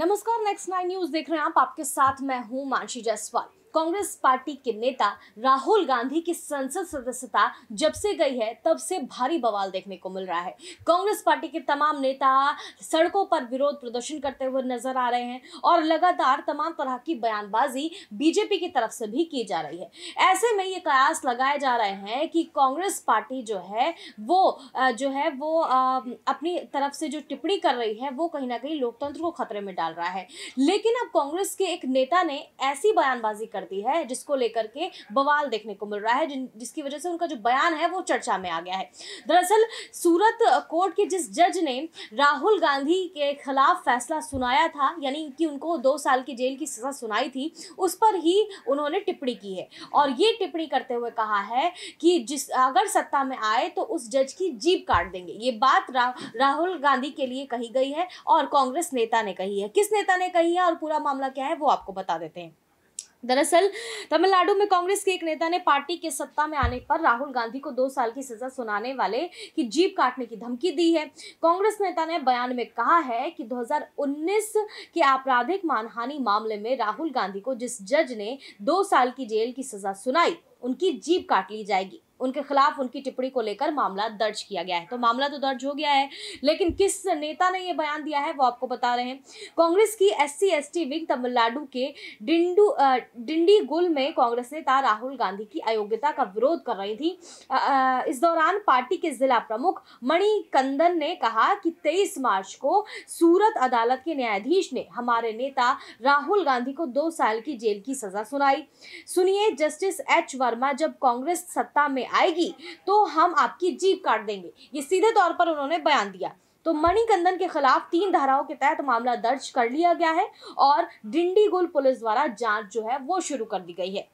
नमस्कार next nine news देख रहे हैं आप आपके साथ मैं हूं मानसी जायसवाल कांग्रेस पार्टी के नेता राहुल गांधी की संसद सदस्यता जब से गई है तब से भारी बवाल देखने को मिल रहा है कांग्रेस पार्टी के तमाम नेता सड़कों पर विरोध प्रदर्शन करते हुए नजर आ रहे हैं और लगातार तमाम तरह की बयानबाजी बीजेपी की तरफ से भी की जा रही है ऐसे में ये कयास लगाए जा रहे हैं कि कांग्रेस पार्टी जो है वो जो है वो अपनी तरफ से जो टिप्पणी कर रही है वो कहीं ना कहीं लोकतंत्र को खतरे में डाल रहा है लेकिन अब कांग्रेस के एक नेता ने ऐसी बयानबाजी कर कर दी है जिसको लेकर के बवाल देखने को मिल रहा है जिसकी वजह से उनका जो बयान है वो चर्चा में आ गया है दरअसल सूरत कोर्ट के जिस जज ने राहुल गांधी के खिलाफ फैसला सुनाया था यानी कि उनको दो साल की जेल की सज़ा सुनाई थी उस पर ही उन्होंने टिप्पणी की है और ये टिप्पणी करते हुए कहा है कि जिस अगर सत्ता में आए तो उस जज की जीप काट देंगे ये बात रा, राहुल गांधी के लिए कही गई है और कांग्रेस नेता ने कही है किस नेता ने कही है और पूरा मामला क्या है वो आपको बता देते हैं दरअसल तमिलनाडु में कांग्रेस के एक नेता ने पार्टी के सत्ता में आने पर राहुल गांधी को दो साल की सजा सुनाने वाले की जीप काटने की धमकी दी है कांग्रेस नेता ने बयान में कहा है कि 2019 के आपराधिक मानहानि मामले में राहुल गांधी को जिस जज ने दो साल की जेल की सजा सुनाई उनकी जीप काट ली जाएगी उनके खिलाफ उनकी टिप्पणी को लेकर मामला दर्ज किया गया है तो मामला तो दर्ज हो गया है लेकिन किस नेता ने यह बयान दिया है वो आपको बता रहे हैं कांग्रेस की S C S T wing Tamil Nadu के डिंडू गुल में कांग्रेस नेता राहुल गांधी की अयोग्यता का विरोध कर रही थी इस दौरान पार्टी के जिला प्रमुख मणिकंदन ने कहा कि तेईस मार्च को सूरत अदालत के न्यायाधीश ने हमारे नेता राहुल गांधी को दो साल की जेल की सजा सुनाई सुनिए जस्टिस एच वर्मा जब कांग्रेस सत्ता में आएगी तो हम आपकी जीप काट देंगे ये सीधे तौर पर उन्होंने बयान दिया तो मणिकंदन के खिलाफ तीन धाराओं के तहत मामला दर्ज कर लिया गया है और डिंडीगुल पुलिस द्वारा जांच जो है वो शुरू कर दी गई है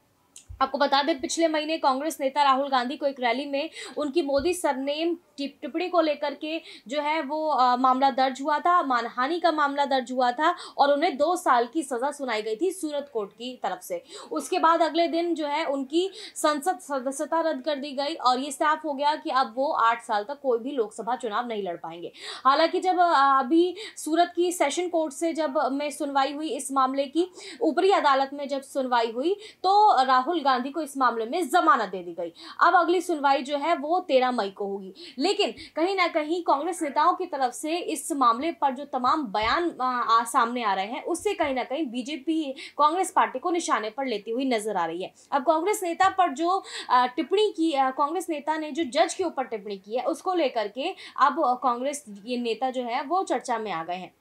आपको बता दें पिछले महीने कांग्रेस नेता राहुल गांधी को एक रैली में उनकी मोदी सरनेम टिप्पणी को लेकर के जो है वो आ, मामला दर्ज हुआ था मानहानि का मामला दर्ज हुआ था और उन्हें दो साल की सज़ा सुनाई गई थी सूरत कोर्ट की तरफ से उसके बाद अगले दिन जो है उनकी संसद सदस्यता रद्द कर दी गई और ये साफ हो गया कि अब वो आठ साल तक कोई भी लोकसभा चुनाव नहीं लड़ पाएंगे हालांकि जब अभी सूरत की सेशन कोर्ट से जब में सुनवाई हुई इस मामले की ऊपरी अदालत में जब सुनवाई हुई तो राहुल गांधी को इस मामले में जमानत दे दी गई अब अगली सुनवाई जो है वो तेरह मई को होगी लेकिन कहीं ना कहीं कांग्रेस नेताओं की तरफ से इस मामले पर जो तमाम बयान आ, सामने आ रहे हैं उससे कहीं ना कहीं बीजेपी कांग्रेस पार्टी को निशाने पर लेती हुई नजर आ रही है अब कांग्रेस नेता पर जो टिप्पणी की कांग्रेस नेता ने जो जज के ऊपर टिप्पणी की है उसको लेकर के अब कांग्रेस ये नेता जो है वो चर्चा में आ गए हैं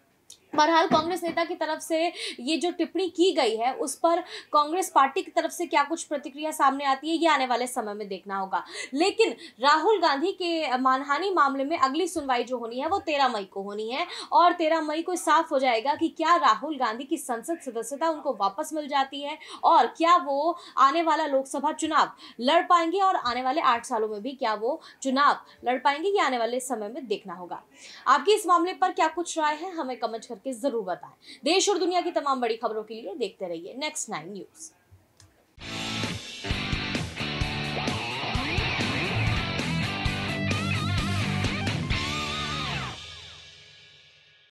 बहरहाल कांग्रेस नेता की तरफ से ये जो टिप्पणी की गई है उस पर कांग्रेस पार्टी की तरफ से क्या कुछ प्रतिक्रिया सामने आती है ये आने वाले समय में देखना होगा लेकिन राहुल गांधी के मानहानि मामले में अगली सुनवाई जो होनी है वो तेरह मई को होनी है और तेरह मई को साफ हो जाएगा कि क्या राहुल गांधी की संसद सदस्यता उनको वापस मिल जाती है और क्या वो आने वाला लोकसभा चुनाव लड़ पाएंगे और आने वाले आठ सालों में भी क्या वो चुनाव लड़ पाएंगे ये आने वाले समय में देखना होगा आपकी इस मामले पर क्या कुछ राय है हमें कमेंट करके करके ज़रूर बताएं देश और दुनिया की तमाम बड़ी खबरों के लिए देखते रहिए नेक्स्ट नाइन न्यूज़